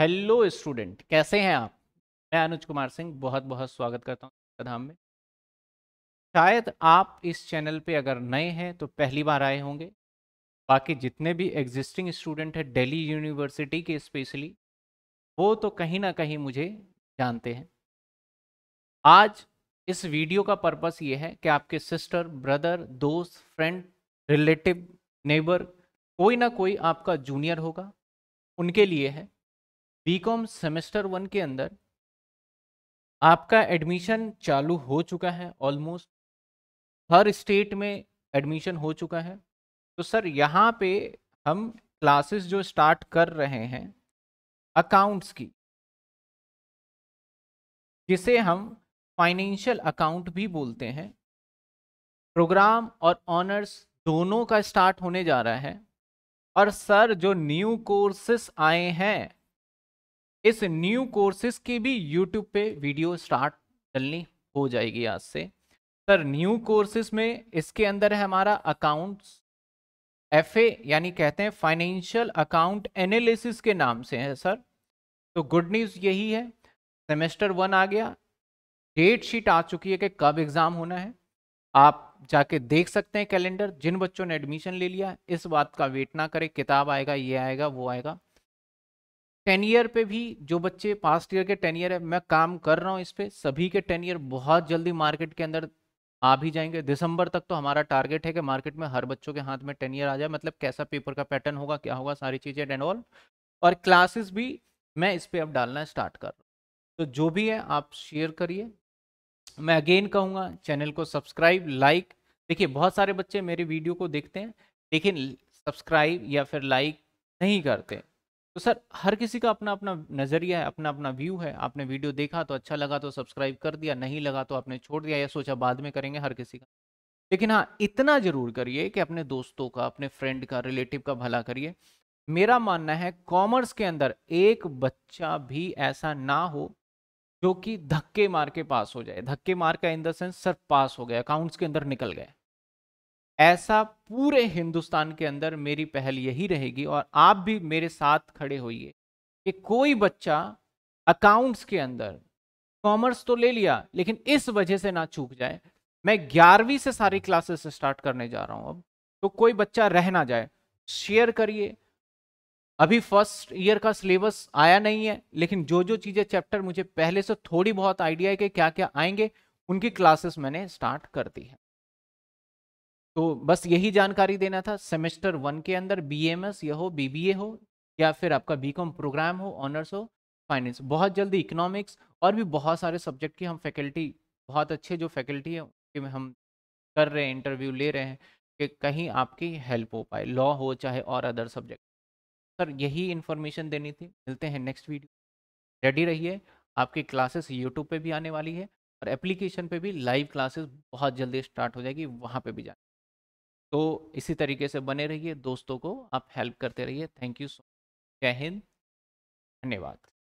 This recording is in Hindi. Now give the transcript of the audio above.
हेलो स्टूडेंट कैसे हैं आप मैं अनुज कुमार सिंह बहुत बहुत स्वागत करता हूं धाम में शायद आप इस चैनल पे अगर नए हैं तो पहली बार आए होंगे बाकी जितने भी एग्जिस्टिंग स्टूडेंट हैं दिल्ली यूनिवर्सिटी के स्पेशली वो तो कहीं ना कहीं मुझे जानते हैं आज इस वीडियो का पर्पस ये है कि आपके सिस्टर ब्रदर दोस्त फ्रेंड रिलेटिव नेबर कोई ना कोई आपका जूनियर होगा उनके लिए है बीकॉम सेमेस्टर वन के अंदर आपका एडमिशन चालू हो चुका है ऑलमोस्ट हर स्टेट में एडमिशन हो चुका है तो सर यहाँ पे हम क्लासेस जो स्टार्ट कर रहे हैं अकाउंट्स की जिसे हम फाइनेंशियल अकाउंट भी बोलते हैं प्रोग्राम और ऑनर्स दोनों का स्टार्ट होने जा रहा है और सर जो न्यू कोर्सेस आए हैं इस न्यू कोर्सेज की भी यूट्यूब पे वीडियो स्टार्ट चलनी हो जाएगी आज से सर न्यू कोर्सेज में इसके अंदर है हमारा अकाउंट्स एफ यानी कहते हैं फाइनेंशियल अकाउंट एनालिसिस के नाम से है सर तो गुड न्यूज़ यही है सेमेस्टर वन आ गया डेट शीट आ चुकी है कि कब एग्ज़ाम होना है आप जाके देख सकते हैं कैलेंडर जिन बच्चों ने एडमिशन ले लिया इस बात का वेट ना करें किताब आएगा ये आएगा वो आएगा टेन ईयर पे भी जो बच्चे पास्ट ईयर के टेन ईयर है मैं काम कर रहा हूँ इस पर सभी के टेन ईयर बहुत जल्दी मार्केट के अंदर आ भी जाएंगे दिसंबर तक तो हमारा टारगेट है कि मार्केट में हर बच्चों के हाथ में टेन ईयर आ जाए मतलब कैसा पेपर का पैटर्न होगा क्या होगा सारी चीज़ें एंड ऑल और क्लासेस भी मैं इस पर अब डालना स्टार्ट कर रहा हूँ तो जो भी है आप शेयर करिए मैं अगेन कहूँगा चैनल को सब्सक्राइब लाइक देखिए बहुत सारे बच्चे मेरे वीडियो को देखते हैं लेकिन सब्सक्राइब या फिर लाइक नहीं करते तो सर हर किसी का अपना अपना नज़रिया है अपना अपना व्यू है आपने वीडियो देखा तो अच्छा लगा तो सब्सक्राइब कर दिया नहीं लगा तो आपने छोड़ दिया या सोचा बाद में करेंगे हर किसी का लेकिन हाँ इतना ज़रूर करिए कि अपने दोस्तों का अपने फ्रेंड का रिलेटिव का भला करिए मेरा मानना है कॉमर्स के अंदर एक बच्चा भी ऐसा ना हो जो कि धक्के मार के पास हो जाए धक्के मार का in the sense sir pass हो गया अकाउंट्स के अंदर निकल गया ऐसा पूरे हिंदुस्तान के अंदर मेरी पहल यही रहेगी और आप भी मेरे साथ खड़े होइए कि कोई बच्चा अकाउंट्स के अंदर कॉमर्स तो ले लिया लेकिन इस वजह से ना चूक जाए मैं ग्यारहवीं से सारी क्लासेस स्टार्ट करने जा रहा हूं अब तो कोई बच्चा रह ना जाए शेयर करिए अभी फर्स्ट ईयर का सिलेबस आया नहीं है लेकिन जो जो चीज़ें चैप्टर मुझे पहले से थोड़ी बहुत आइडिया है कि क्या क्या आएंगे उनकी क्लासेस मैंने स्टार्ट कर दी है तो बस यही जानकारी देना था सेमेस्टर वन के अंदर बी एम एस ये हो बी बी ए हो या फिर आपका बी कॉम प्रोग्राम हो ऑनर्स हो फाइनेंस बहुत जल्दी इकोनॉमिक्स और भी बहुत सारे सब्जेक्ट की हम फैकल्टी बहुत अच्छे जो फैकल्टी है उनके में हम कर रहे हैं इंटरव्यू ले रहे हैं कि कहीं आपकी हेल्प हो पाए लॉ हो चाहे और अदर सब्जेक्ट सर यही इन्फॉर्मेशन देनी थी मिलते हैं नेक्स्ट वीडियो रेडी रहिए आपकी क्लासेस यूट्यूब पे भी आने वाली है और एप्लीकेशन पे भी लाइव क्लासेस बहुत जल्दी स्टार्ट हो जाएगी वहाँ पे भी जाए तो इसी तरीके से बने रहिए दोस्तों को आप हेल्प करते रहिए थैंक यू सो जय हिंद धन्यवाद